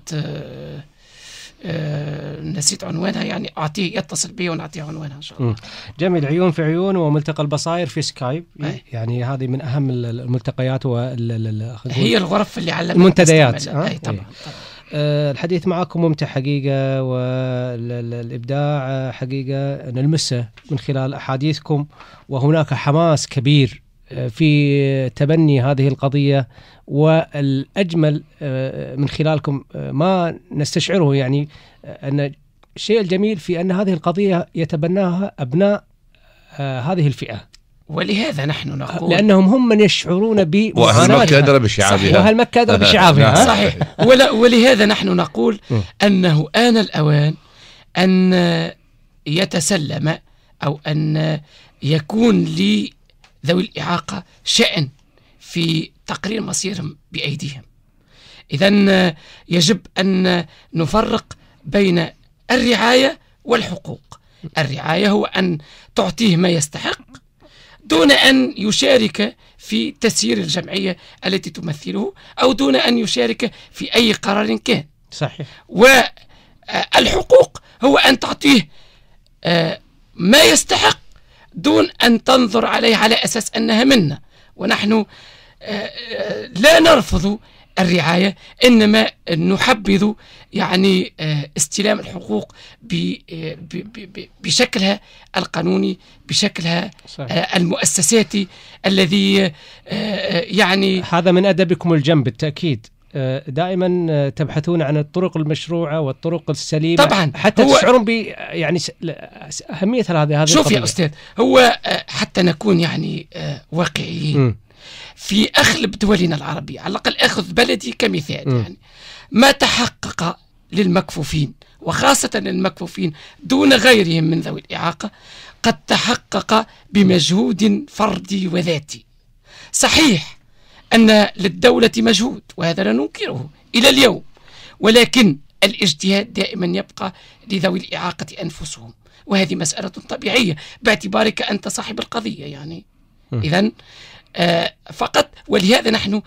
B: آه، نسيت عنوانها يعني اعطيه يتصل بي ونعطيه عنوانها ان شاء الله. جميل عيون في
A: عيون وملتقى البصائر في سكايب أي. يعني هذه من اهم الملتقيات وال هي الغرف اللي علمت المنتديات أه؟ أي طبعا, أي. طبعا. آه، الحديث معكم ممتع حقيقة والإبداع آه، حقيقة نلمسه من خلال أحاديثكم وهناك حماس كبير في تبني هذه القضية والأجمل آه، من خلالكم آه، ما نستشعره يعني آه، أن الشيء الجميل في أن هذه القضية يتبناها أبناء
B: هذه الفئة ولهذا نحن نقول لانهم هم من يشعرون ب واهل مكه ادرى بشعابها واهل مكه ادرى بشعابها نعم. صحيح ولهذا نحن نقول انه ان الاوان ان يتسلم او ان يكون لي ذوي الإعاقة شأن في تقرير مصيرهم بأيديهم إذا آه، يجب أن نفرق بين الرعاية والحقوق الرعاية هو أن تعطيه ما يستحق دون أن يشارك في تسيير الجمعية التي تمثله أو دون أن يشارك في أي قرار كان صحيح والحقوق آه، هو أن تعطيه آه، ما يستحق دون أن تنظر عليها على أساس أنها منا ونحن آه، آه، لا نرفض الرعاية إنما نحبذ يعني آه، استلام الحقوق بشكلها القانوني بشكلها المؤسساتي الذي يعني هذا من
A: أدبكم الجم بالتأكيد آه، دائما آه، تبحثون عن الطرق المشروعه والطرق
B: السليمه طبعا حتى تشعرون ب يعني اهميه هذه هذه شوف يا استاذ هو آه، حتى نكون يعني واقعيين في اغلب دولنا العربيه على الاقل اخذ بلدي كمثال م. يعني ما تحقق للمكفوفين وخاصه المكفوفين دون غيرهم من ذوي الاعاقه قد تحقق بمجهود فردي وذاتي صحيح أن للدولة مجهود وهذا لا ننكره إلى اليوم ولكن الاجتهاد دائما يبقى لذوي الإعاقة أنفسهم وهذه مسألة طبيعية باعتبارك أنت صاحب القضية يعني إذا آه، فقط ولهذا نحن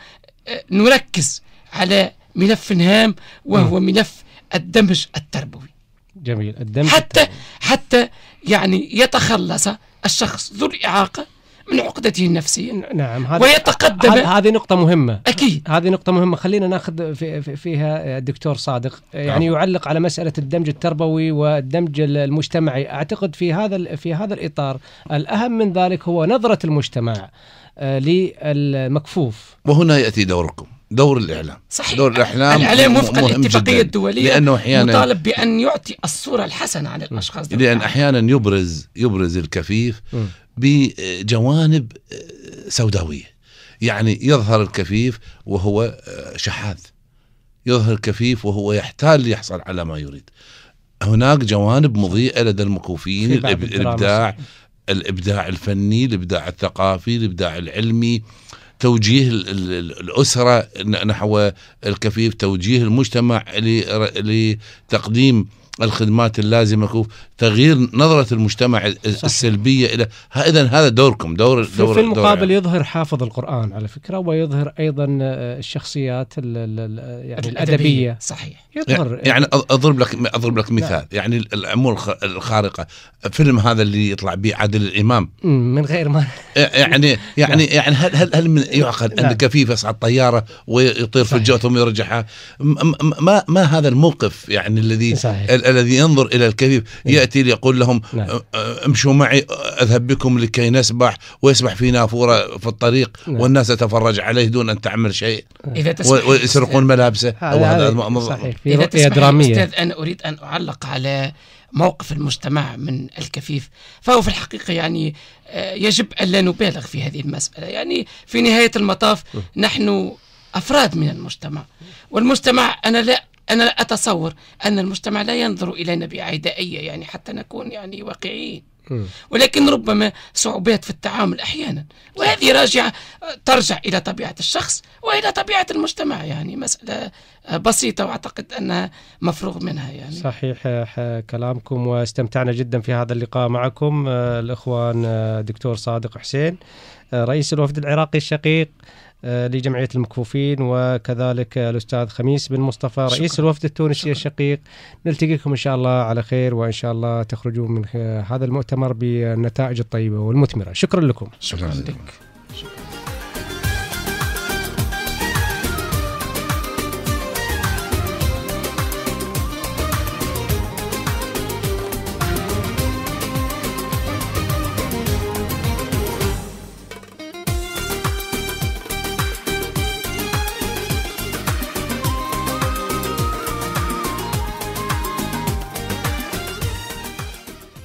B: آه، نركز على ملف هام وهو ملف الدمج التربوي
A: جميل الدمج
B: حتى التربوي. حتى يعني يتخلص الشخص ذو الإعاقة من عقدته النفسية نعم هذا ويتقدم هذه
A: نقطة مهمة أكيد هذه نقطة مهمة خلينا ناخذ في في فيها الدكتور آه، صادق آه، يعني نعم. يعلق على مسألة الدمج التربوي والدمج المجتمعي أعتقد في هذا في هذا الإطار الأهم من ذلك هو نظرة المجتمع آه، للمكفوف
C: وهنا يأتي دوركم دور الاعلام صحيح دور الاعلام الاعلام وفق الاتفاقيه الدوليه لانه احيانا يطالب
B: بان يعطي الصوره الحسنه عن الاشخاص لان
C: احيانا يبرز يبرز الكفيف م. بجوانب آه، سوداويه يعني يظهر الكفيف وهو آه، شحاذ يظهر الكفيف وهو يحتال ليحصل على ما يريد هناك جوانب مضيئه لدى المكوفيين الابداع الابداع الفني الابداع الثقافي الابداع العلمي توجيه الاسره نحو الكفيف توجيه المجتمع لتقديم الخدمات اللازمه تغيير نظره المجتمع صح. السلبيه الى اذا هذا دوركم دور في, دور في المقابل دور
A: يعني. يظهر حافظ القران على فكره ويظهر ايضا آه، الشخصيات الـ الـ يعني الادبيه صحيح يظهر يعني,
C: يعني اضرب لك اضرب لك مثال لا. نعم. يعني الامور الخارقه فيلم هذا اللي يطلع به عادل الامام
A: من غير ما
C: آه، يعني يعني نعم. يعني هل هل هل من يعقل أن نعم. كفيف يصعد طياره ويطير صحيح. في الجو ثم يرجعها ما ما هذا الموقف يعني الذي صحيح. الذي ينظر إلى الكذب إيه. يأتي ليقول لهم نعم. امشوا معي أذهب بكم لكي نسبح ويسبح في نافورة في الطريق نعم. والناس تتفرج عليه دون أن تعمل شيء إذا تسمح ويسرقون ملابسه أو هذا صحيح في إذا تسمح درامية. أستاذ
B: أنا أريد أن أعلق على موقف المجتمع من الكفيف فهو في الحقيقة يعني يجب ألا نبالغ في هذه المسألة يعني في نهاية المطاف نحن أفراد من المجتمع والمجتمع أنا لا أنا لا أتصور أن المجتمع لا ينظر إلينا بعدائية يعني حتى نكون يعني واقعيين ولكن ربما صعوبات في التعامل أحيانا وهذه راجعة ترجع إلى طبيعة الشخص وإلى طبيعة المجتمع يعني مسألة بسيطة وأعتقد أنها مفروغ منها يعني صحيح
A: كلامكم واستمتعنا جدا في هذا اللقاء معكم آه، الإخوان آه، دكتور صادق حسين آه، رئيس الوفد العراقي الشقيق آه، لجمعيه المكفوفين وكذلك الاستاذ خميس بن مصطفى رئيس شكرا. الوفد التونسي شكرا. الشقيق نلتقيكم ان شاء الله على خير وان شاء الله تخرجون من هذا المؤتمر بالنتائج الطيبه والمثمره شكرا لكم شكرا, شكرا لك.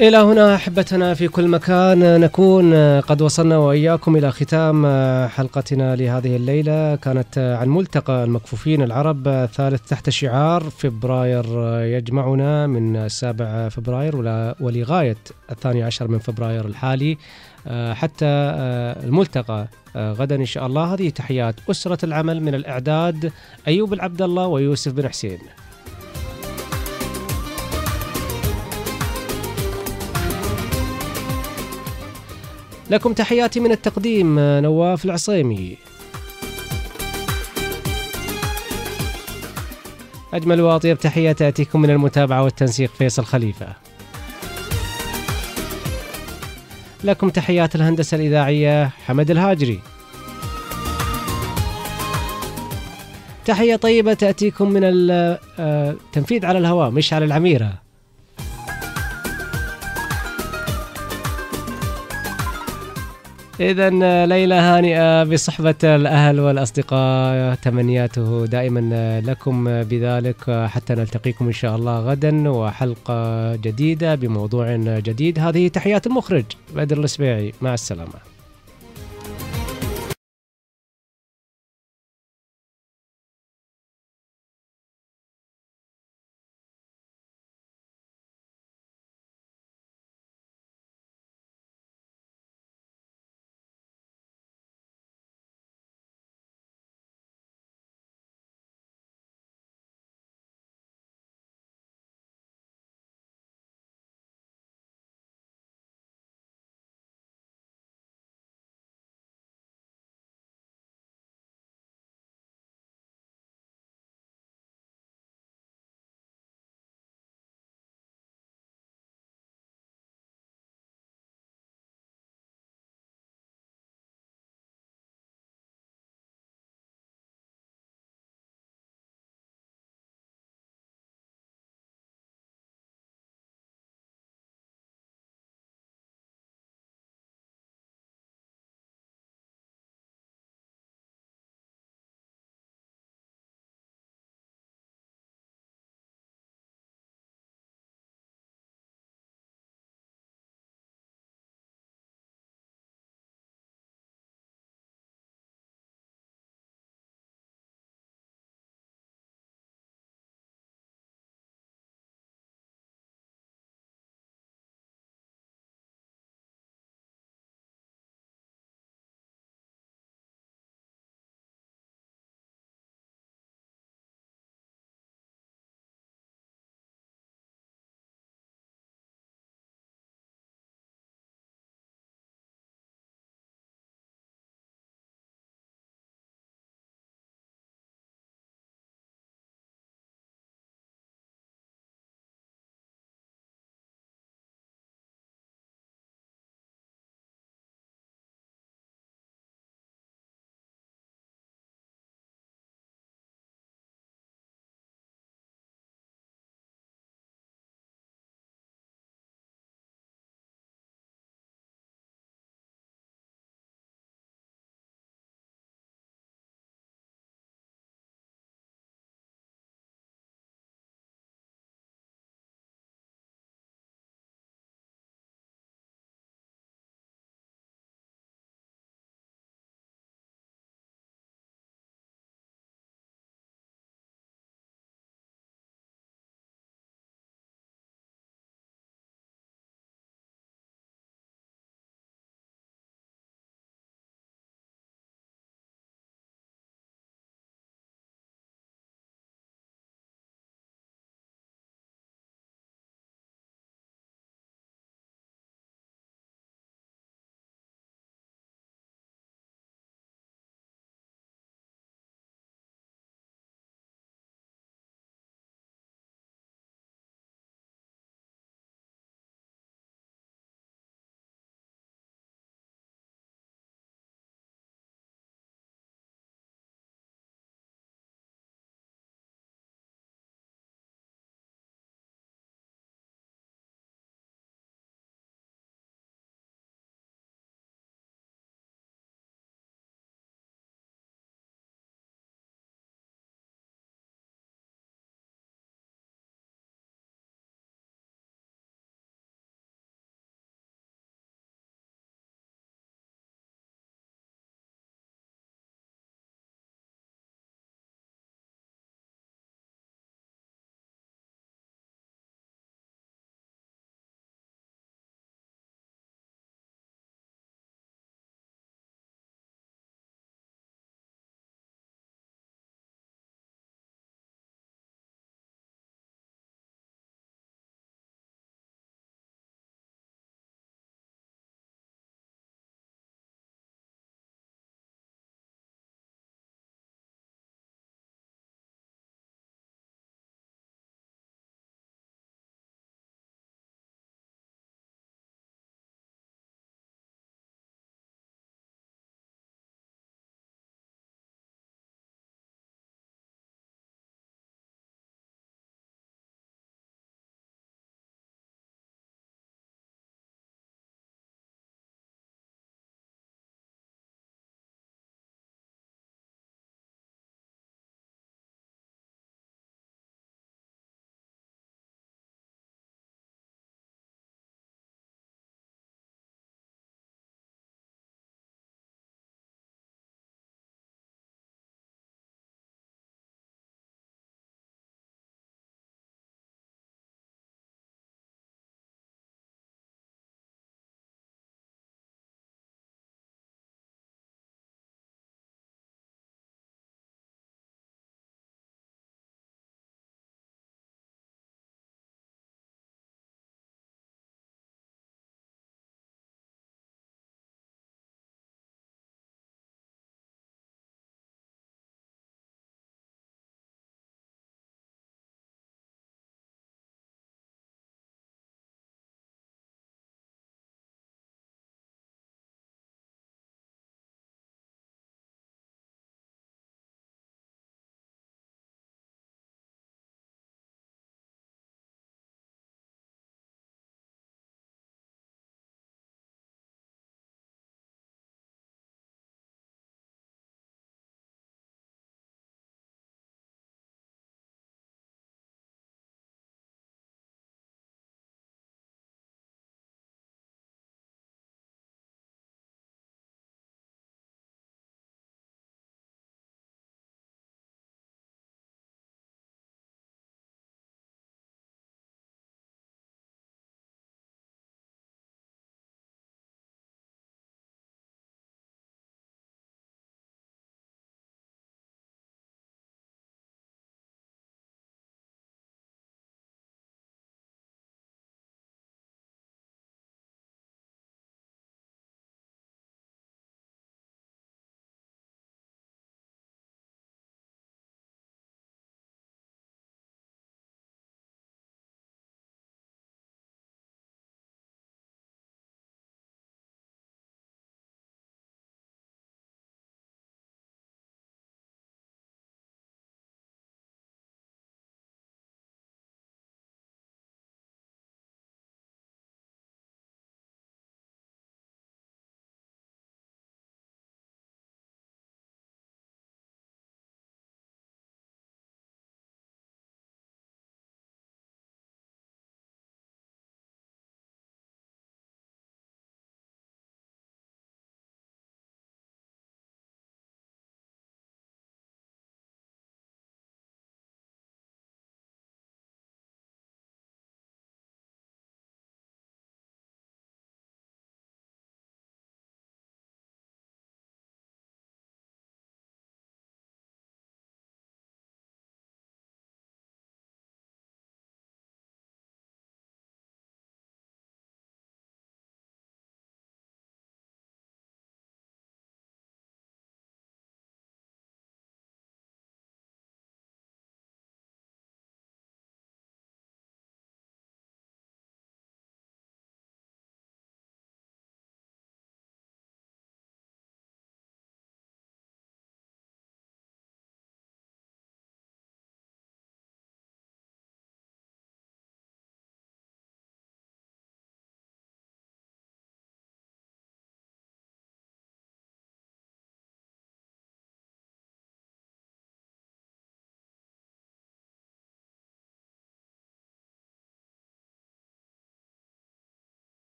A: إلى هنا أحبتنا في كل مكان نكون قد وصلنا وإياكم إلى ختام حلقتنا لهذه الليلة كانت عن ملتقى المكفوفين العرب الثالث تحت شعار فبراير يجمعنا من السابع فبراير ولغاية الثاني عشر من فبراير الحالي حتى الملتقى غدا إن شاء الله هذه تحيات أسرة العمل من الإعداد أيوب العبد الله ويوسف بن حسين لكم تحياتي من التقديم نواف العصيمي أجمل وأطيب تحية تأتيكم من المتابعة والتنسيق فيصل خليفة لكم تحيات الهندسة الإذاعية حمد الهاجري تحية طيبة تأتيكم من التنفيذ آه، على الهواء مش على العميرة إذا آه، ليلة هانئة بصحبة الأهل والأصدقاء تمنياته دائما آه، لكم آه، بذلك حتى نلتقيكم إن شاء الله غدا وحلقة جديدة بموضوع جديد هذه تحيات المخرج بدر السبيعي
D: مع السلامة